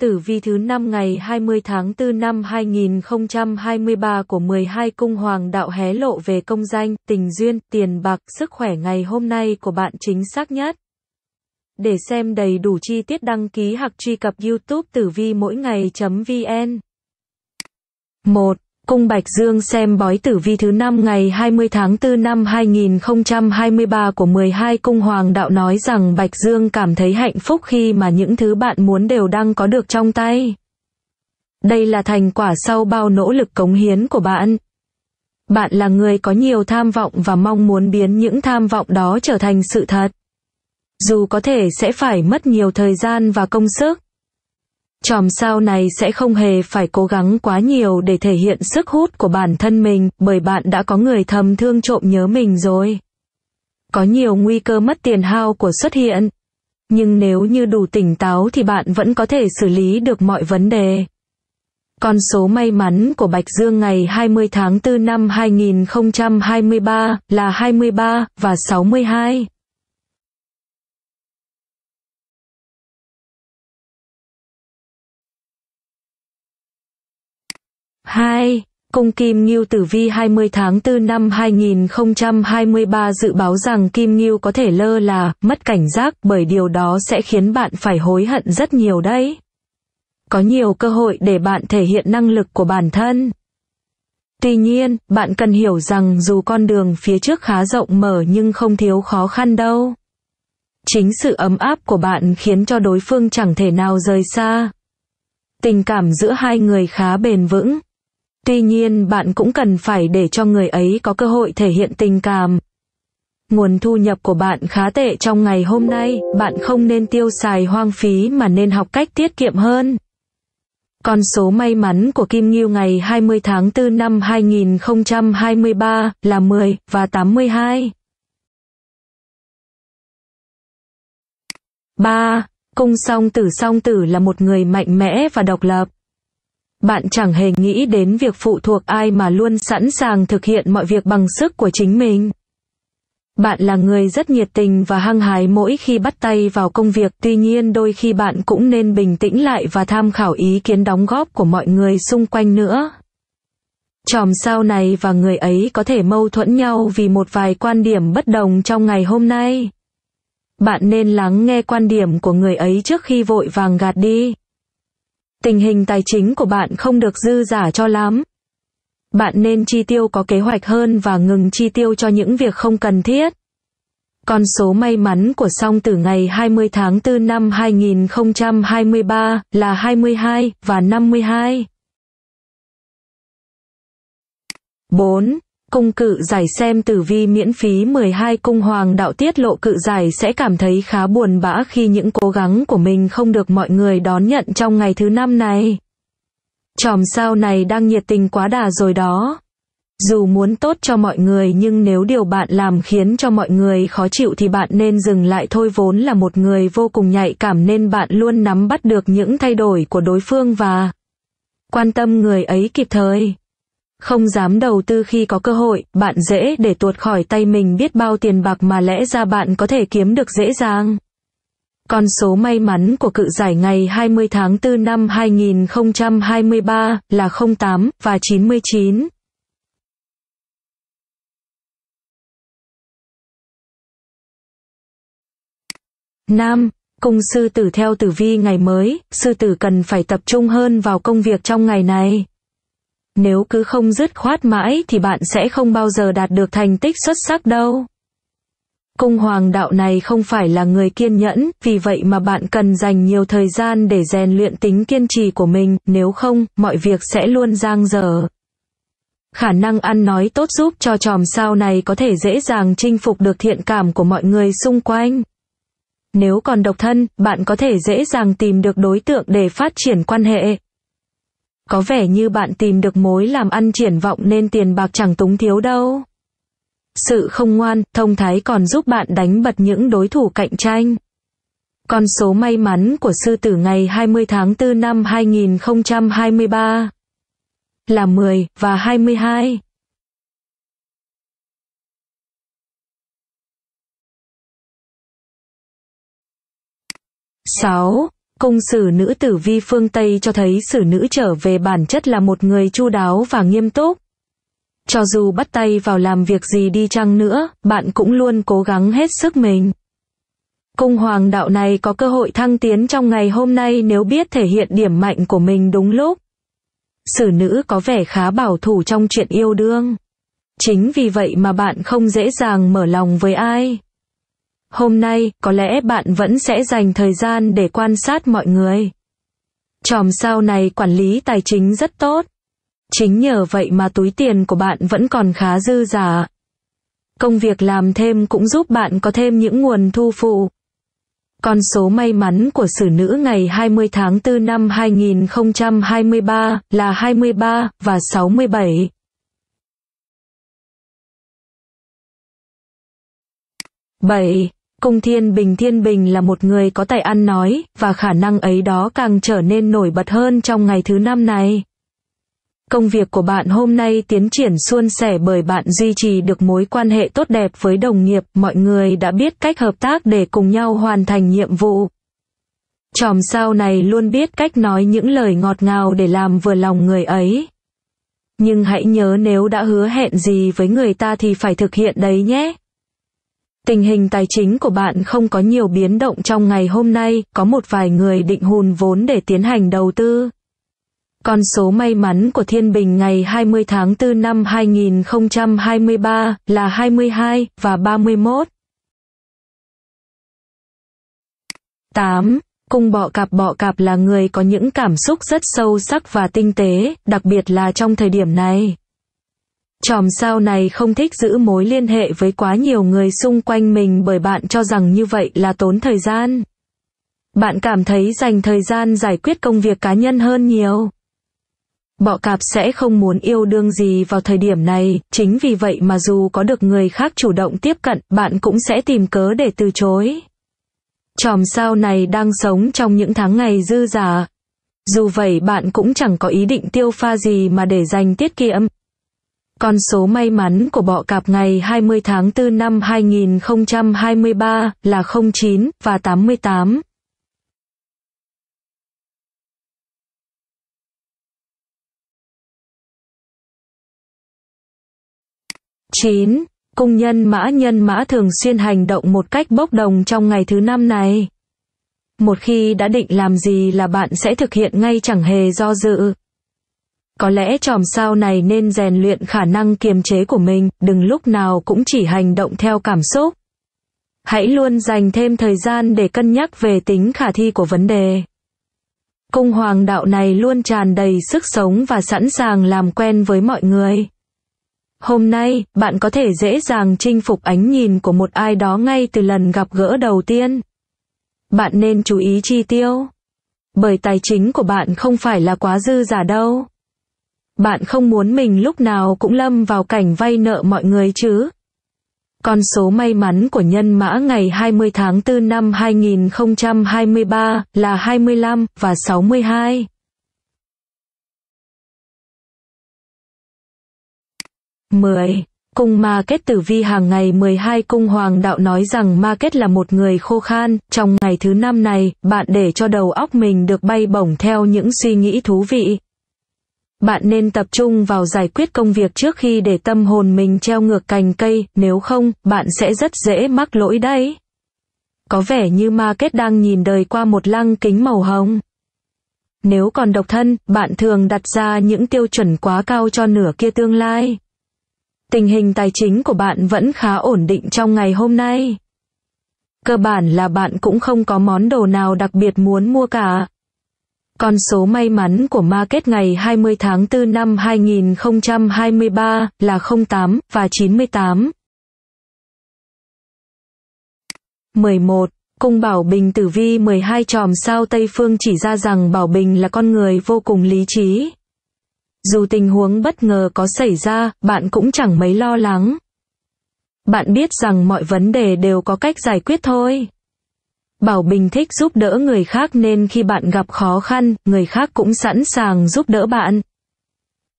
tử vi thứ 5 ngày 20 tháng 4 năm 2023 của 12 cung hoàng đạo hé lộ về công danh, tình duyên, tiền bạc, sức khỏe ngày hôm nay của bạn chính xác nhất. Để xem đầy đủ chi tiết đăng ký hoặc truy cập youtube tử vi mỗi ngày.vn 1. Cung Bạch Dương xem bói tử vi thứ năm ngày 20 tháng 4 năm 2023 của 12 cung hoàng đạo nói rằng Bạch Dương cảm thấy hạnh phúc khi mà những thứ bạn muốn đều đang có được trong tay. Đây là thành quả sau bao nỗ lực cống hiến của bạn. Bạn là người có nhiều tham vọng và mong muốn biến những tham vọng đó trở thành sự thật. Dù có thể sẽ phải mất nhiều thời gian và công sức, Chòm sao này sẽ không hề phải cố gắng quá nhiều để thể hiện sức hút của bản thân mình, bởi bạn đã có người thầm thương trộm nhớ mình rồi. Có nhiều nguy cơ mất tiền hao của xuất hiện. Nhưng nếu như đủ tỉnh táo thì bạn vẫn có thể xử lý được mọi vấn đề. Con số may mắn của Bạch Dương ngày 20 tháng 4 năm 2023 là 23 và 62. 2. Công Kim Ngưu Tử Vi 20 tháng 4 năm 2023 dự báo rằng Kim Ngưu có thể lơ là, mất cảnh giác bởi điều đó sẽ khiến bạn phải hối hận rất nhiều đấy. Có nhiều cơ hội để bạn thể hiện năng lực của bản thân. Tuy nhiên, bạn cần hiểu rằng dù con đường phía trước khá rộng mở nhưng không thiếu khó khăn đâu. Chính sự ấm áp của bạn khiến cho đối phương chẳng thể nào rời xa. Tình cảm giữa hai người khá bền vững, Tuy nhiên bạn cũng cần phải để cho người ấy có cơ hội thể hiện tình cảm. Nguồn thu nhập của bạn khá tệ trong ngày hôm nay, bạn không nên tiêu xài hoang phí mà nên học cách tiết kiệm hơn. Con số may mắn của Kim Ngưu ngày 20 tháng 4 năm 2023 là 10 và 82. 3. Cung song tử song tử là một người mạnh mẽ và độc lập. Bạn chẳng hề nghĩ đến việc phụ thuộc ai mà luôn sẵn sàng thực hiện mọi việc bằng sức của chính mình. Bạn là người rất nhiệt tình và hăng hái mỗi khi bắt tay vào công việc, tuy nhiên đôi khi bạn cũng nên bình tĩnh lại và tham khảo ý kiến đóng góp của mọi người xung quanh nữa. Chòm sao này và người ấy có thể mâu thuẫn nhau vì một vài quan điểm bất đồng trong ngày hôm nay. Bạn nên lắng nghe quan điểm của người ấy trước khi vội vàng gạt đi tình hình tài chính của bạn không được dư giả cho lắm. Bạn nên chi tiêu có kế hoạch hơn và ngừng chi tiêu cho những việc không cần thiết. Con số may mắn của song từ ngày 20 tháng 4 năm 2023 là 22 và 52. 4. Cung cự giải xem tử vi miễn phí 12 cung hoàng đạo tiết lộ cự giải sẽ cảm thấy khá buồn bã khi những cố gắng của mình không được mọi người đón nhận trong ngày thứ năm này. Chòm sao này đang nhiệt tình quá đà rồi đó. Dù muốn tốt cho mọi người nhưng nếu điều bạn làm khiến cho mọi người khó chịu thì bạn nên dừng lại thôi vốn là một người vô cùng nhạy cảm nên bạn luôn nắm bắt được những thay đổi của đối phương và quan tâm người ấy kịp thời. Không dám đầu tư khi có cơ hội, bạn dễ để tuột khỏi tay mình biết bao tiền bạc mà lẽ ra bạn có thể kiếm được dễ dàng. Con số may mắn của cự giải ngày 20 tháng 4 năm 2023 là 08 và 99. Nam, cung sư tử theo tử vi ngày mới, sư tử cần phải tập trung hơn vào công việc trong ngày này. Nếu cứ không dứt khoát mãi thì bạn sẽ không bao giờ đạt được thành tích xuất sắc đâu. Cung hoàng đạo này không phải là người kiên nhẫn, vì vậy mà bạn cần dành nhiều thời gian để rèn luyện tính kiên trì của mình, nếu không, mọi việc sẽ luôn giang dở. Khả năng ăn nói tốt giúp cho chòm sao này có thể dễ dàng chinh phục được thiện cảm của mọi người xung quanh. Nếu còn độc thân, bạn có thể dễ dàng tìm được đối tượng để phát triển quan hệ. Có vẻ như bạn tìm được mối làm ăn triển vọng nên tiền bạc chẳng túng thiếu đâu. Sự không ngoan, thông thái còn giúp bạn đánh bật những đối thủ cạnh tranh. Con số may mắn của sư tử ngày 20 tháng 4 năm 2023 là 10 và 22. sáu Cung sử nữ tử vi phương Tây cho thấy sử nữ trở về bản chất là một người chu đáo và nghiêm túc. Cho dù bắt tay vào làm việc gì đi chăng nữa, bạn cũng luôn cố gắng hết sức mình. Cung hoàng đạo này có cơ hội thăng tiến trong ngày hôm nay nếu biết thể hiện điểm mạnh của mình đúng lúc. Sử nữ có vẻ khá bảo thủ trong chuyện yêu đương. Chính vì vậy mà bạn không dễ dàng mở lòng với ai hôm nay có lẽ bạn vẫn sẽ dành thời gian để quan sát mọi người. Chòm sao này quản lý tài chính rất tốt. Chính nhờ vậy mà túi tiền của bạn vẫn còn khá dư giả. Công việc làm thêm cũng giúp bạn có thêm những nguồn thu phụ. Con số may mắn của xử nữ ngày 20 tháng 4 năm 2023 là 23 và 67. Bảy Cung Thiên Bình Thiên Bình là một người có tài ăn nói, và khả năng ấy đó càng trở nên nổi bật hơn trong ngày thứ năm này. Công việc của bạn hôm nay tiến triển suôn sẻ bởi bạn duy trì được mối quan hệ tốt đẹp với đồng nghiệp, mọi người đã biết cách hợp tác để cùng nhau hoàn thành nhiệm vụ. Chòm sao này luôn biết cách nói những lời ngọt ngào để làm vừa lòng người ấy. Nhưng hãy nhớ nếu đã hứa hẹn gì với người ta thì phải thực hiện đấy nhé. Tình hình tài chính của bạn không có nhiều biến động trong ngày hôm nay, có một vài người định hùn vốn để tiến hành đầu tư. Con số may mắn của Thiên Bình ngày 20 tháng 4 năm 2023 là 22 và 31. 8. Cung bọ cạp bọ cạp là người có những cảm xúc rất sâu sắc và tinh tế, đặc biệt là trong thời điểm này. Chòm sao này không thích giữ mối liên hệ với quá nhiều người xung quanh mình bởi bạn cho rằng như vậy là tốn thời gian. Bạn cảm thấy dành thời gian giải quyết công việc cá nhân hơn nhiều. Bọ cạp sẽ không muốn yêu đương gì vào thời điểm này, chính vì vậy mà dù có được người khác chủ động tiếp cận, bạn cũng sẽ tìm cớ để từ chối. Chòm sao này đang sống trong những tháng ngày dư giả. Dù vậy bạn cũng chẳng có ý định tiêu pha gì mà để dành tiết kiệm, con số may mắn của bọ cạp ngày 20 tháng 4 năm 2023 là 09 và 88. chín Cung nhân mã nhân mã thường xuyên hành động một cách bốc đồng trong ngày thứ năm này. Một khi đã định làm gì là bạn sẽ thực hiện ngay chẳng hề do dự. Có lẽ chòm sao này nên rèn luyện khả năng kiềm chế của mình, đừng lúc nào cũng chỉ hành động theo cảm xúc. Hãy luôn dành thêm thời gian để cân nhắc về tính khả thi của vấn đề. Cung hoàng đạo này luôn tràn đầy sức sống và sẵn sàng làm quen với mọi người. Hôm nay, bạn có thể dễ dàng chinh phục ánh nhìn của một ai đó ngay từ lần gặp gỡ đầu tiên. Bạn nên chú ý chi tiêu. Bởi tài chính của bạn không phải là quá dư giả đâu. Bạn không muốn mình lúc nào cũng lâm vào cảnh vay nợ mọi người chứ? Con số may mắn của nhân mã ngày 20 tháng 4 năm 2023 là 25 và 62. Mười. Cung ma kết tử vi hàng ngày 12 cung hoàng đạo nói rằng ma kết là một người khô khan, trong ngày thứ năm này, bạn để cho đầu óc mình được bay bổng theo những suy nghĩ thú vị, bạn nên tập trung vào giải quyết công việc trước khi để tâm hồn mình treo ngược cành cây, nếu không, bạn sẽ rất dễ mắc lỗi đấy. Có vẻ như ma kết đang nhìn đời qua một lăng kính màu hồng. Nếu còn độc thân, bạn thường đặt ra những tiêu chuẩn quá cao cho nửa kia tương lai. Tình hình tài chính của bạn vẫn khá ổn định trong ngày hôm nay. Cơ bản là bạn cũng không có món đồ nào đặc biệt muốn mua cả, con số may mắn của market ngày 20 tháng 4 năm 2023 là 08 và 98. 11. Cung Bảo Bình tử vi 12 tròm sao Tây Phương chỉ ra rằng Bảo Bình là con người vô cùng lý trí. Dù tình huống bất ngờ có xảy ra, bạn cũng chẳng mấy lo lắng. Bạn biết rằng mọi vấn đề đều có cách giải quyết thôi. Bảo Bình thích giúp đỡ người khác nên khi bạn gặp khó khăn, người khác cũng sẵn sàng giúp đỡ bạn.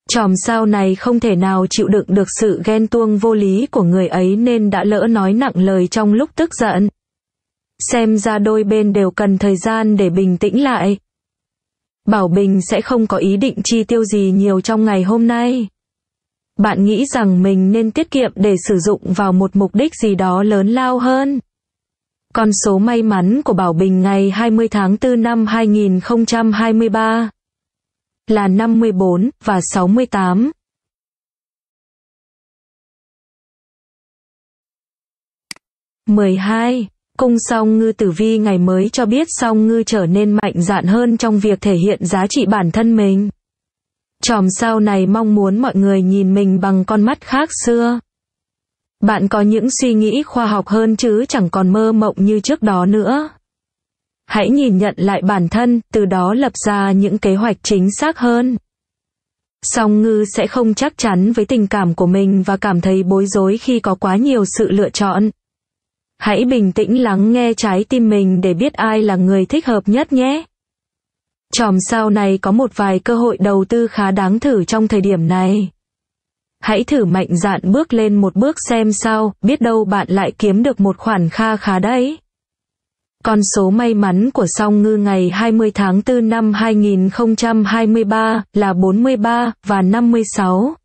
Chòm sao này không thể nào chịu đựng được sự ghen tuông vô lý của người ấy nên đã lỡ nói nặng lời trong lúc tức giận. Xem ra đôi bên đều cần thời gian để bình tĩnh lại. Bảo Bình sẽ không có ý định chi tiêu gì nhiều trong ngày hôm nay. Bạn nghĩ rằng mình nên tiết kiệm để sử dụng vào một mục đích gì đó lớn lao hơn. Con số may mắn của Bảo Bình ngày 20 tháng 4 năm 2023 là 54 và 68. mười hai Cung song ngư tử vi ngày mới cho biết song ngư trở nên mạnh dạn hơn trong việc thể hiện giá trị bản thân mình. Chòm sao này mong muốn mọi người nhìn mình bằng con mắt khác xưa. Bạn có những suy nghĩ khoa học hơn chứ chẳng còn mơ mộng như trước đó nữa. Hãy nhìn nhận lại bản thân, từ đó lập ra những kế hoạch chính xác hơn. Song ngư sẽ không chắc chắn với tình cảm của mình và cảm thấy bối rối khi có quá nhiều sự lựa chọn. Hãy bình tĩnh lắng nghe trái tim mình để biết ai là người thích hợp nhất nhé. Chòm sao này có một vài cơ hội đầu tư khá đáng thử trong thời điểm này hãy thử mạnh dạn bước lên một bước xem sao, biết đâu bạn lại kiếm được một khoản kha khá đấy. Con số may mắn của song ngư ngày 20 tháng 4 năm 2023 là 43 và 56.